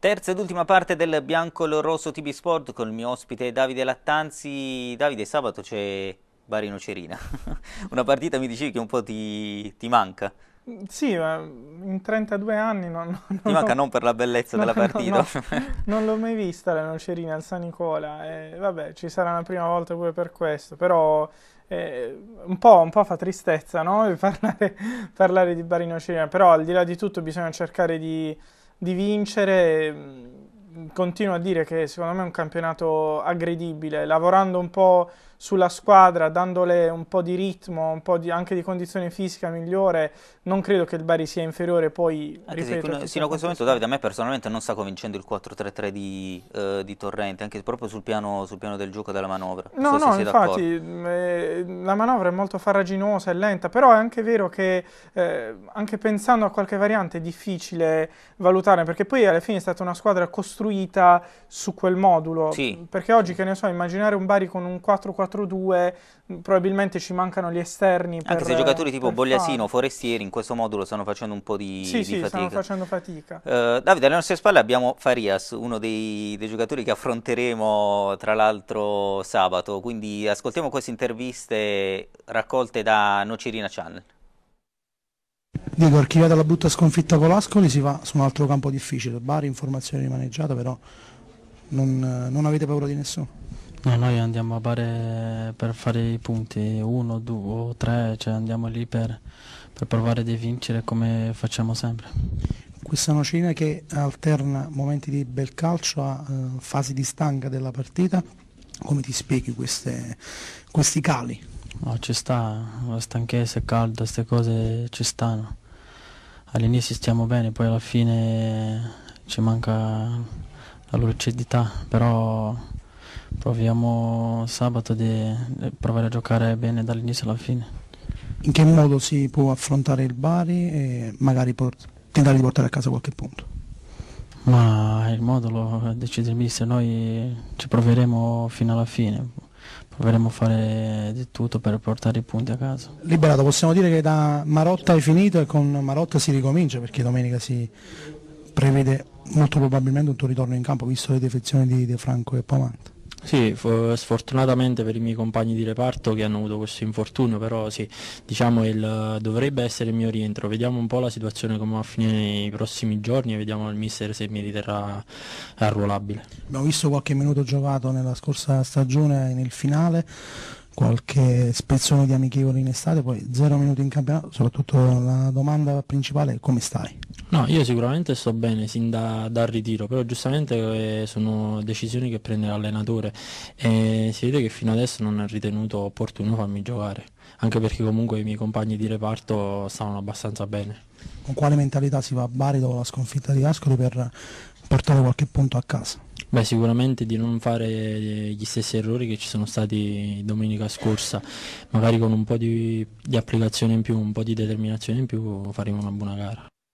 Terza ed ultima parte del bianco-rosso TV Sport con il mio ospite Davide Lattanzi. Davide, sabato c'è Barino Cerina. Una partita mi dicevi che un po' ti, ti manca. Sì, in 32 anni non, non Mi manca non per la bellezza no, della partita. No, no. non l'ho mai vista la nocerina al San Nicola. Eh, vabbè, ci sarà una prima volta pure per questo, però eh, un, po', un, po', fa tristezza, no? Parlare, parlare di Barino Cerina, però al di là di tutto bisogna cercare di di vincere mm, continuo a dire che secondo me è un campionato aggredibile, lavorando un po' sulla squadra, dandole un po' di ritmo, un po' di, anche di condizione fisica migliore, non credo che il Bari sia inferiore, poi eh, ripeto... Fino, fino a questo momento Davide a me personalmente non sta convincendo il 4-3-3 di, eh, di, Torrente, anche proprio sul piano, sul piano, del gioco della manovra. No, so no, infatti eh, la manovra è molto farraginosa, e lenta, però è anche vero che eh, anche pensando a qualche variante è difficile valutare, perché poi alla fine è stata una squadra costruita costruita su quel modulo. Sì. Perché oggi, che ne so, immaginare un Bari con un 4-4-2, mm, probabilmente ci mancano gli esterni. Anche per, se eh, giocatori tipo Bogliasino, fare. Forestieri in questo modulo stanno facendo un po' di, sì, di sì, fatica. stanno facendo fatica. Uh, Davide, alle nostre spalle abbiamo Farias, uno dei, dei giocatori che affronteremo tra l'altro sabato. Quindi ascoltiamo queste interviste raccolte da Nocerina Channel. Dico, archiviata la brutta sconfitta con l'Ascoli si va su un altro campo difficile, Bari, informazione rimaneggiata, però non, non avete paura di nessuno. No, noi andiamo a Bari per fare i punti, uno, due, tre, cioè andiamo lì per, per provare di vincere come facciamo sempre. Questa nocina che alterna momenti di bel calcio a uh, fasi di stanca della partita, come ti spieghi queste, questi cali? No, ci sta, la stanchezza, è calda, queste cose ci stanno all'inizio stiamo bene, poi alla fine ci manca la lucidità, però proviamo sabato di provare a giocare bene dall'inizio alla fine. In che modo si può affrontare il Bari e magari tentare di portare a casa qualche punto? Ma il modo lo decide il mister, noi ci proveremo fino alla fine proveremo a fare di tutto per portare i punti a casa. Liberato, possiamo dire che da Marotta è finito e con Marotta si ricomincia perché domenica si prevede molto probabilmente un tuo ritorno in campo visto le defezioni di De Franco e Pomante. Sì, sfortunatamente per i miei compagni di reparto che hanno avuto questo infortunio, però sì, diciamo il, dovrebbe essere il mio rientro. Vediamo un po' la situazione come va a finire nei prossimi giorni e vediamo il mister se mi riterrà arruolabile. Abbiamo visto qualche minuto giocato nella scorsa stagione nel finale qualche spezzone di amichevoli in estate, poi zero minuti in campionato, soprattutto la domanda principale è come stai? No, io sicuramente sto bene sin da, dal ritiro, però giustamente eh, sono decisioni che prende l'allenatore e si vede che fino adesso non ha ritenuto opportuno farmi giocare, anche perché comunque i miei compagni di reparto stavano abbastanza bene. Con quale mentalità si va a Bari dopo la sconfitta di Ascoli per portare qualche punto a casa? Beh, sicuramente di non fare eh, gli stessi errori che ci sono stati domenica scorsa, magari con un po' di, di applicazione in più, un po' di determinazione in più faremo una buona gara.